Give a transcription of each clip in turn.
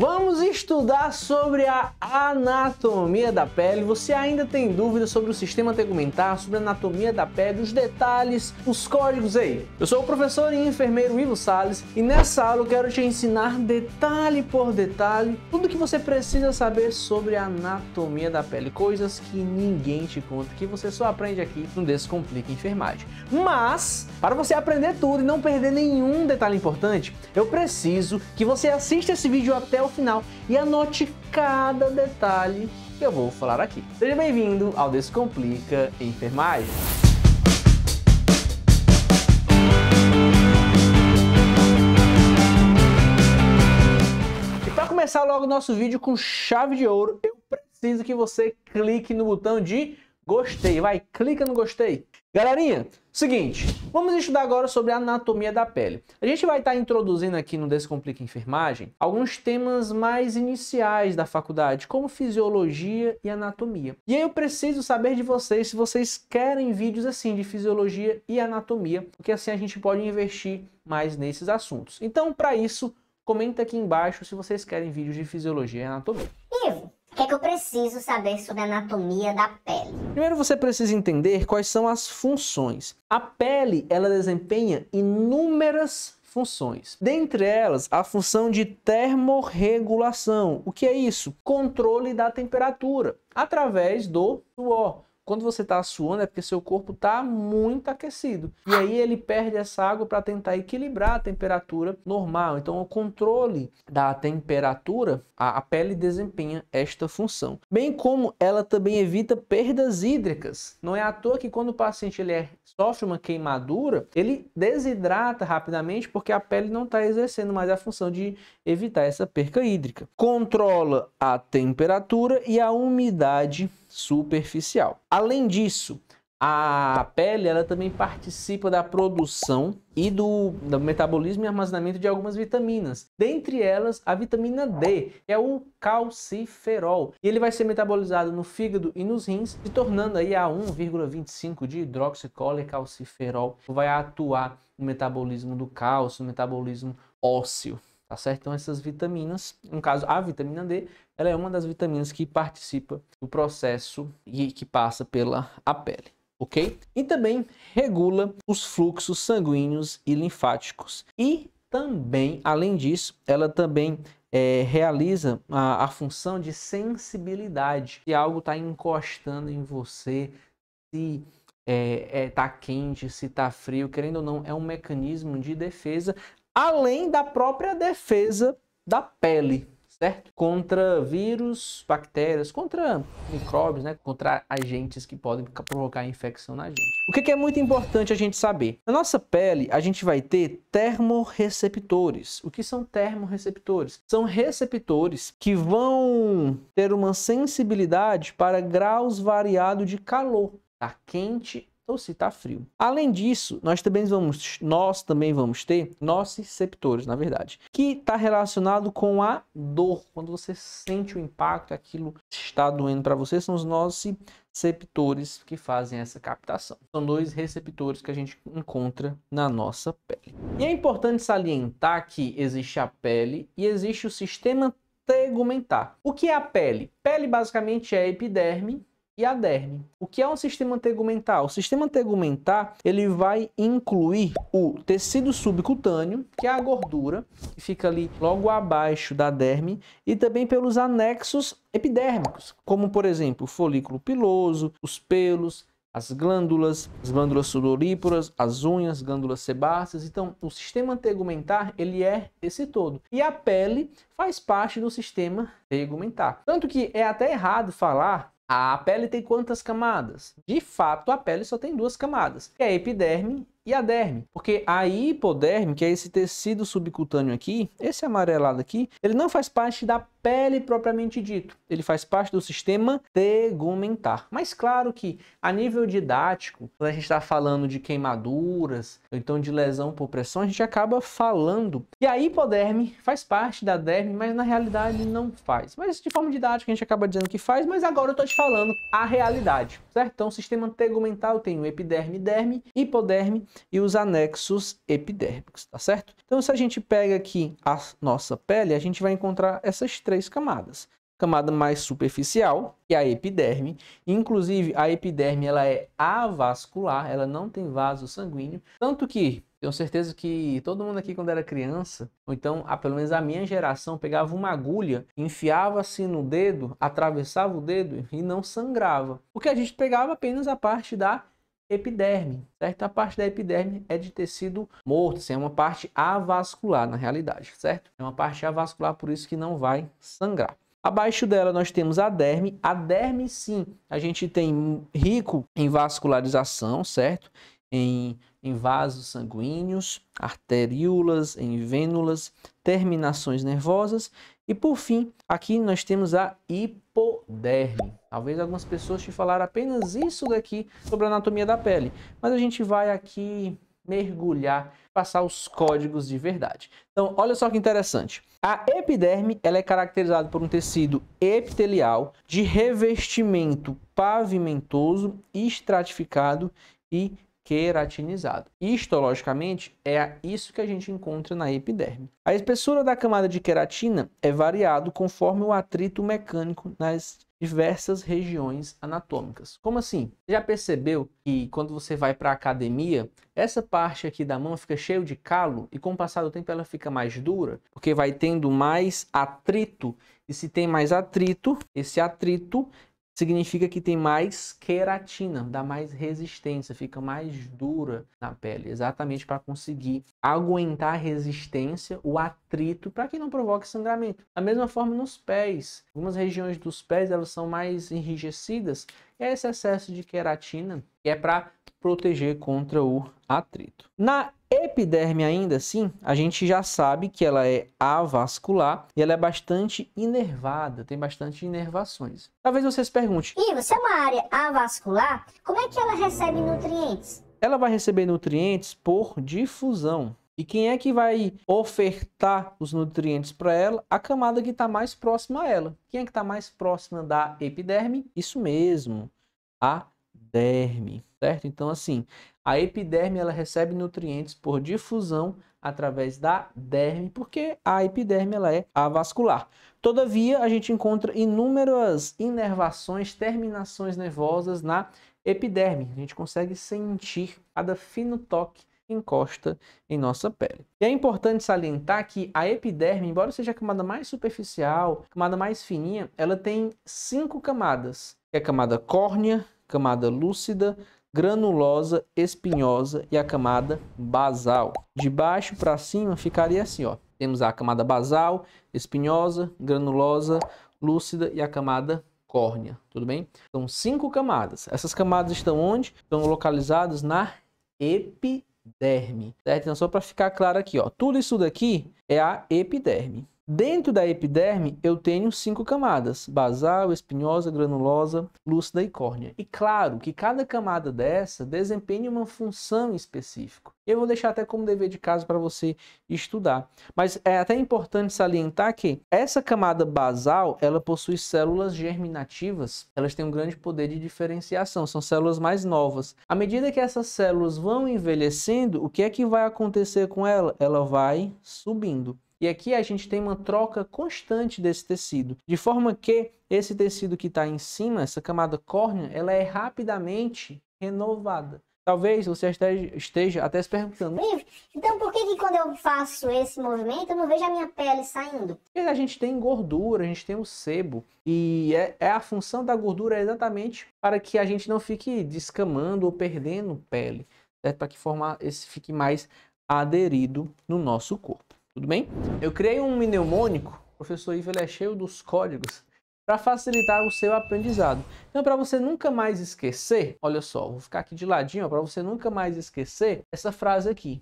Vamos estudar sobre a anatomia da pele. Você ainda tem dúvidas sobre o sistema tegumentar, sobre a anatomia da pele, os detalhes, os códigos aí? Eu sou o professor e enfermeiro Ivo Sales e nessa aula eu quero te ensinar detalhe por detalhe tudo que você precisa saber sobre a anatomia da pele, coisas que ninguém te conta, que você só aprende aqui no Descomplica Enfermagem. Mas, para você aprender tudo e não perder nenhum detalhe importante, eu preciso que você assista esse vídeo até o o final e anote cada detalhe que eu vou falar aqui. Seja bem-vindo ao Descomplica Enfermagem. E para começar logo o nosso vídeo com chave de ouro, eu preciso que você clique no botão de gostei. Vai, clica no gostei. Galerinha, seguinte, vamos estudar agora sobre a anatomia da pele. A gente vai estar tá introduzindo aqui no Descomplica Enfermagem alguns temas mais iniciais da faculdade, como fisiologia e anatomia. E aí eu preciso saber de vocês se vocês querem vídeos assim de fisiologia e anatomia, porque assim a gente pode investir mais nesses assuntos. Então, para isso, comenta aqui embaixo se vocês querem vídeos de fisiologia e anatomia. O que é que eu preciso saber sobre a anatomia da pele? Primeiro você precisa entender quais são as funções. A pele, ela desempenha inúmeras funções. Dentre elas, a função de termorregulação. O que é isso? Controle da temperatura através do suor. Quando você está suando é porque seu corpo está muito aquecido. E aí ele perde essa água para tentar equilibrar a temperatura normal. Então, o controle da temperatura, a, a pele desempenha esta função. Bem como ela também evita perdas hídricas. Não é à toa que quando o paciente ele é, sofre uma queimadura, ele desidrata rapidamente porque a pele não está exercendo mais a função de evitar essa perca hídrica. Controla a temperatura e a umidade superficial. Além disso, a pele ela também participa da produção e do, do, metabolismo e armazenamento de algumas vitaminas. Dentre elas, a vitamina D, que é o calciferol. E ele vai ser metabolizado no fígado e nos rins, se tornando aí a 1,25 de hidroxicole calciferol. Vai atuar no metabolismo do cálcio, no metabolismo ósseo tá certo? Então essas vitaminas, no caso a vitamina D, ela é uma das vitaminas que participa do processo e que passa pela a pele, ok? E também regula os fluxos sanguíneos e linfáticos. E também, além disso, ela também é, realiza a, a função de sensibilidade. Se é algo está encostando em você, se é, é, tá quente, se está frio, querendo ou não, é um mecanismo de defesa além da própria defesa da pele, certo? Contra vírus, bactérias, contra micróbios, né? Contra agentes que podem provocar infecção na gente. O que é muito importante a gente saber? Na nossa pele, a gente vai ter termorreceptores. O que são termorreceptores? São receptores que vão ter uma sensibilidade para graus variados de calor. Tá quente ou se está frio. Além disso, nós também vamos, nós também vamos ter nociceptores, na verdade, que está relacionado com a dor. Quando você sente o impacto, aquilo está doendo para você, são os nociceptores que fazem essa captação. São dois receptores que a gente encontra na nossa pele. E é importante salientar que existe a pele e existe o sistema tegumentar. O que é a pele? Pele basicamente é a epiderme e a derme. O que é um sistema tegumentar? O sistema tegumentar ele vai incluir o tecido subcutâneo, que é a gordura, que fica ali logo abaixo da derme, e também pelos anexos epidérmicos, como por exemplo o folículo piloso, os pelos, as glândulas, as glândulas sudoríparas, as unhas, glândulas sebáceas. Então, o sistema tegumentar, ele é esse todo. E a pele faz parte do sistema tegumentar. Tanto que é até errado falar a pele tem quantas camadas? De fato, a pele só tem duas camadas, que é a epiderme e a derme. Porque a hipoderme, que é esse tecido subcutâneo aqui, esse amarelado aqui, ele não faz parte da pele propriamente dito. Ele faz parte do sistema tegumentar. Mas claro que a nível didático, quando a gente está falando de queimaduras, ou então de lesão por pressão, a gente acaba falando. E a hipoderme faz parte da derme, mas na realidade não faz. Mas de forma didática a gente acaba dizendo que faz, mas agora eu estou te falando a realidade, certo? Então, o sistema tegumentar eu tenho epiderme, derme, hipoderme e os anexos epidérmicos, tá certo? Então, se a gente pega aqui a nossa pele, a gente vai encontrar essas três três camadas. Camada mais superficial, que é a epiderme. Inclusive, a epiderme ela é avascular, ela não tem vaso sanguíneo. Tanto que, tenho certeza que todo mundo aqui quando era criança, ou então, a, pelo menos a minha geração, pegava uma agulha, enfiava-se no dedo, atravessava o dedo e não sangrava. Porque a gente pegava apenas a parte da epiderme, certo? A parte da epiderme é de tecido morto, assim, é uma parte avascular na realidade, certo? É uma parte avascular, por isso que não vai sangrar. Abaixo dela nós temos a derme. A derme, sim, a gente tem rico em vascularização, certo? em, em vasos sanguíneos, arteríolas, em vênulas, terminações nervosas. E por fim, aqui nós temos a hipoderme. Talvez algumas pessoas te falaram apenas isso daqui sobre a anatomia da pele, mas a gente vai aqui mergulhar, passar os códigos de verdade. Então, olha só que interessante. A epiderme ela é caracterizada por um tecido epitelial de revestimento pavimentoso, estratificado e queratinizado. Histologicamente, é isso que a gente encontra na epiderme. A espessura da camada de queratina é variado conforme o atrito mecânico nas diversas regiões anatômicas. Como assim? já percebeu que quando você vai para a academia, essa parte aqui da mão fica cheia de calo e com o passar do tempo ela fica mais dura, porque vai tendo mais atrito. E se tem mais atrito, esse atrito significa que tem mais queratina, dá mais resistência, fica mais dura na pele, exatamente para conseguir aguentar a resistência, o atrito, para que não provoque sangramento. Da mesma forma nos pés, algumas regiões dos pés elas são mais enrijecidas, e é esse excesso de queratina que é para proteger contra o atrito. Na Epiderme, ainda assim, a gente já sabe que ela é avascular e ela é bastante inervada, tem bastante inervações. Talvez você se pergunte: Ivo, você é uma área avascular, como é que ela recebe nutrientes? Ela vai receber nutrientes por difusão. E quem é que vai ofertar os nutrientes para ela? A camada que está mais próxima a ela. Quem é que está mais próxima da epiderme? Isso mesmo, a epiderme, certo? Então, assim, a epiderme ela recebe nutrientes por difusão através da derme, porque a epiderme ela é avascular. Todavia, a gente encontra inúmeras inervações, terminações nervosas na epiderme. A gente consegue sentir cada fino toque encosta em nossa pele. E é importante salientar que a epiderme, embora seja a camada mais superficial, camada mais fininha, ela tem cinco camadas. É a camada córnea, camada lúcida, granulosa, espinhosa e a camada basal. De baixo para cima ficaria assim, ó. Temos a camada basal, espinhosa, granulosa, lúcida e a camada córnea, tudo bem? São cinco camadas. Essas camadas estão onde? Estão localizadas na epiderme, certo? Então só para ficar claro aqui, ó, tudo isso daqui é a epiderme. Dentro da epiderme, eu tenho cinco camadas: basal, espinhosa, granulosa, lúcida e córnea. E claro que cada camada dessa desempenha uma função específica. Eu vou deixar até como dever de casa para você estudar. Mas é até importante salientar que essa camada basal, ela possui células germinativas, elas têm um grande poder de diferenciação, são células mais novas. À medida que essas células vão envelhecendo, o que é que vai acontecer com ela? Ela vai subindo. E aqui a gente tem uma troca constante desse tecido, de forma que esse tecido que está em cima, essa camada córnea, ela é rapidamente renovada. Talvez você esteja até se perguntando. Então por que, que quando eu faço esse movimento eu não vejo a minha pele saindo? Porque a gente tem gordura, a gente tem o sebo. E é, é a função da gordura é exatamente para que a gente não fique descamando ou perdendo pele. Né, para que formar esse fique mais aderido no nosso corpo. Tudo bem? Eu criei um mnemônico, o professor Ivo é cheio dos códigos, para facilitar o seu aprendizado. Então, para você nunca mais esquecer, olha só, vou ficar aqui de ladinho, para você nunca mais esquecer essa frase aqui.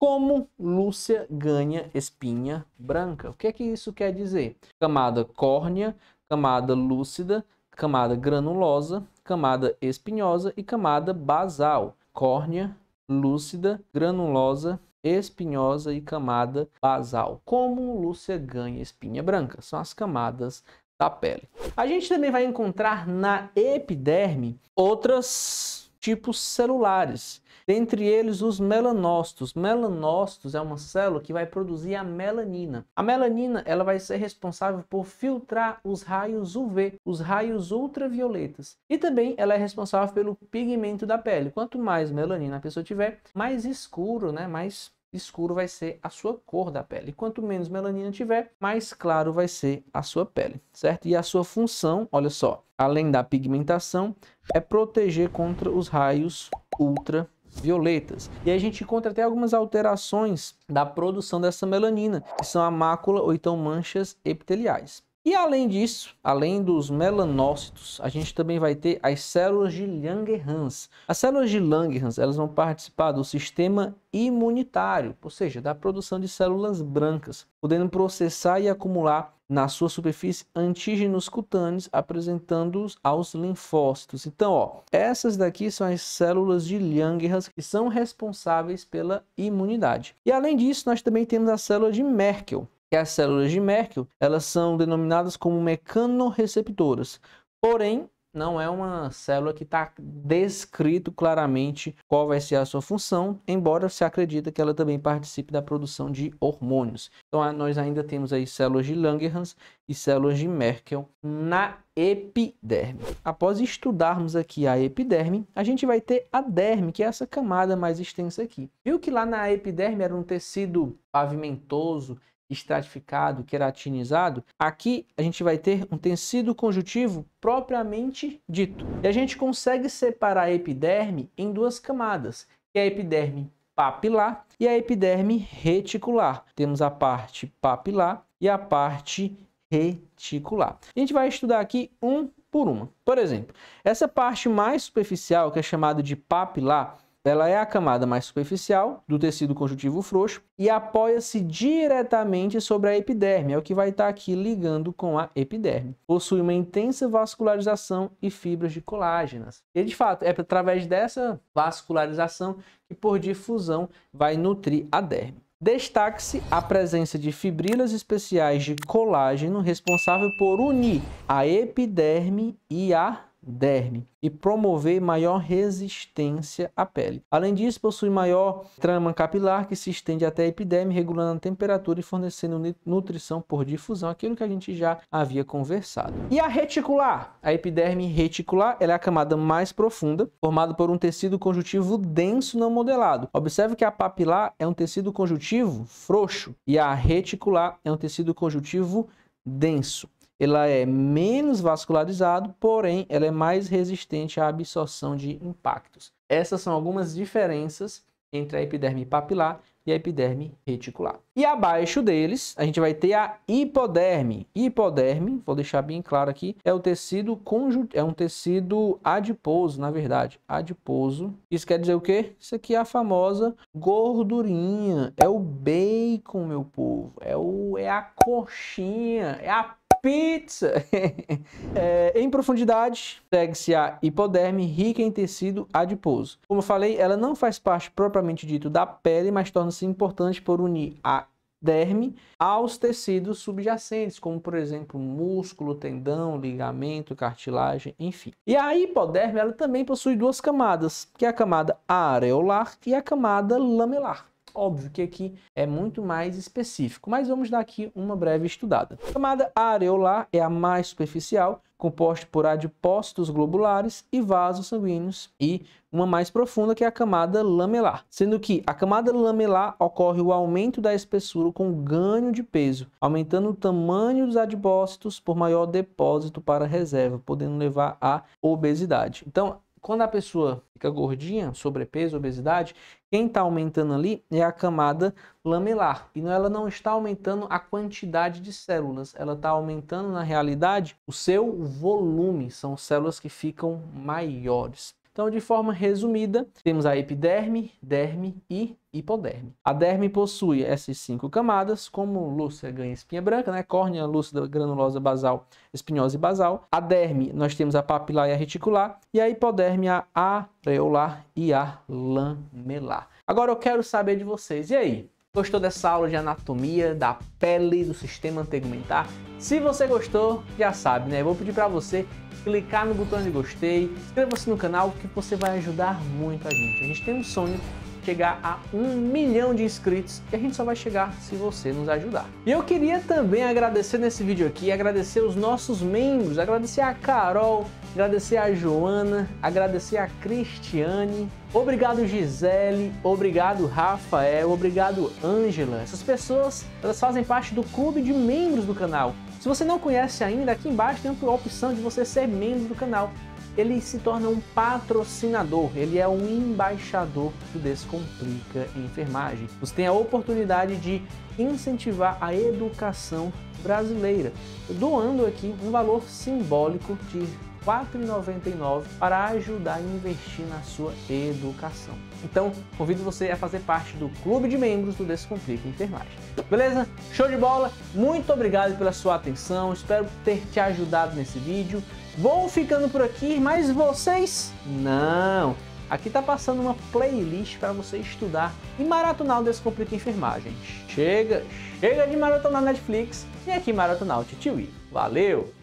Como Lúcia ganha espinha branca? O que é que isso quer dizer? Camada córnea, camada lúcida, camada granulosa, camada espinhosa e camada basal. Córnea, lúcida, granulosa, espinhosa e camada basal. Como lúcia ganha espinha branca? São as camadas da pele. A gente também vai encontrar na epiderme outras tipos celulares, dentre eles os melanócitos. Melanócitos é uma célula que vai produzir a melanina. A melanina ela vai ser responsável por filtrar os raios UV, os raios ultravioletas, e também ela é responsável pelo pigmento da pele. Quanto mais melanina a pessoa tiver, mais escuro, né, mais escuro vai ser a sua cor da pele. Quanto menos melanina tiver, mais claro vai ser a sua pele, certo? E a sua função, olha só, além da pigmentação, é proteger contra os raios ultra violetas. E a gente encontra até algumas alterações da produção dessa melanina, que são a mácula ou então manchas epiteliais. E além disso, além dos melanócitos, a gente também vai ter as células de Langerhans. As células de Langerhans, elas vão participar do sistema imunitário, ou seja, da produção de células brancas, podendo processar e acumular na sua superfície antígenos cutâneos, apresentando-os aos linfócitos. Então, ó, essas daqui são as células de Langerhans que são responsáveis pela imunidade. E além disso, nós também temos a célula de Merkel, que as células de Merkel elas são denominadas como mecanorreceptoras. Porém, não é uma célula que está descrito claramente qual vai ser a sua função, embora se acredita que ela também participe da produção de hormônios. Então nós ainda temos aí células de Langerhans e células de Merkel na epiderme. Após estudarmos aqui a epiderme, a gente vai ter a derme, que é essa camada mais extensa aqui. Viu que lá na epiderme era um tecido pavimentoso estratificado, queratinizado, aqui a gente vai ter um tecido conjuntivo propriamente dito. E a gente consegue separar a epiderme em duas camadas, que é a epiderme papilar e a epiderme reticular. Temos a parte papilar e a parte reticular. A gente vai estudar aqui um por uma. Por exemplo, essa parte mais superficial, que é chamada de papilar, ela é a camada mais superficial do tecido conjuntivo frouxo e apoia-se diretamente sobre a epiderme, é o que vai estar tá aqui ligando com a epiderme. Possui uma intensa vascularização e fibras de colágenas. E de fato, é através dessa vascularização que por difusão vai nutrir a derme. Destaque-se a presença de fibrilas especiais de colágeno responsável por unir a epiderme e a derme e promover maior resistência à pele. Além disso, possui maior trama capilar que se estende até a epiderme, regulando a temperatura e fornecendo nutrição por difusão, aquilo que a gente já havia conversado. E a reticular? A epiderme reticular é a camada mais profunda, formada por um tecido conjuntivo denso não modelado. Observe que a papilar é um tecido conjuntivo frouxo e a reticular é um tecido conjuntivo denso ela é menos vascularizado, porém ela é mais resistente à absorção de impactos. Essas são algumas diferenças entre a epiderme papilar e a epiderme reticular. E abaixo deles, a gente vai ter a hipoderme. Hipoderme, vou deixar bem claro aqui, é o tecido conjunto, é um tecido adiposo, na verdade, adiposo. Isso quer dizer o quê? Isso aqui é a famosa gordurinha, é o bacon, meu povo, é o é a coxinha, é a pizza. é, em profundidade, segue-se a hipoderme rica em tecido adiposo. Como eu falei, ela não faz parte propriamente dito da pele, mas torna-se importante por unir a derme aos tecidos subjacentes, como por exemplo músculo, tendão, ligamento, cartilagem, enfim. E a hipoderme ela também possui duas camadas, que é a camada areolar e a camada lamelar. Óbvio que aqui é muito mais específico, mas vamos dar aqui uma breve estudada. A camada areolar é a mais superficial, composta por adipócitos globulares e vasos sanguíneos, e uma mais profunda que é a camada lamelar, sendo que a camada lamelar ocorre o aumento da espessura com ganho de peso, aumentando o tamanho dos adipócitos por maior depósito para reserva, podendo levar à obesidade. Então, quando a pessoa fica gordinha, sobrepeso, obesidade, quem está aumentando ali é a camada lamelar. E ela não está aumentando a quantidade de células, ela está aumentando, na realidade, o seu volume. São células que ficam maiores. Então, de forma resumida, temos a epiderme, derme e hipoderme. A derme possui essas cinco camadas, como lúcia ganha espinha branca, né? Córnea, lúcida, granulosa, basal, espinhosa e basal. A derme, nós temos a papilar e a reticular. E a hipoderme, a areolar e a lamelar. Agora eu quero saber de vocês. E aí? Gostou dessa aula de anatomia da pele do sistema tegumentar? Se você gostou, já sabe, né? Eu vou pedir para você clicar no botão de gostei, inscreva-se no canal que você vai ajudar muito a gente. A gente tem um sonho chegar a um milhão de inscritos e a gente só vai chegar se você nos ajudar. E eu queria também agradecer nesse vídeo aqui, agradecer os nossos membros, agradecer a Carol, agradecer a Joana, agradecer a Cristiane, obrigado Gisele, obrigado Rafael, obrigado Ângela. Essas pessoas elas fazem parte do clube de membros do canal. Se você não conhece ainda, aqui embaixo tem a opção de você ser membro do canal ele se torna um patrocinador, ele é um embaixador do Descomplica Enfermagem. Você tem a oportunidade de incentivar a educação brasileira, doando aqui um valor simbólico de R$ 4,99 para ajudar a investir na sua educação. Então, convido você a fazer parte do clube de membros do Descomplica Enfermagem. Beleza? Show de bola! Muito obrigado pela sua atenção, espero ter te ajudado nesse vídeo. Vou ficando por aqui, mas vocês não. Aqui tá passando uma playlist para você estudar e maratonar o Descomplica Enfermagem. Chega, chega de maratonar Netflix e aqui maratonar o Titiwi. Valeu!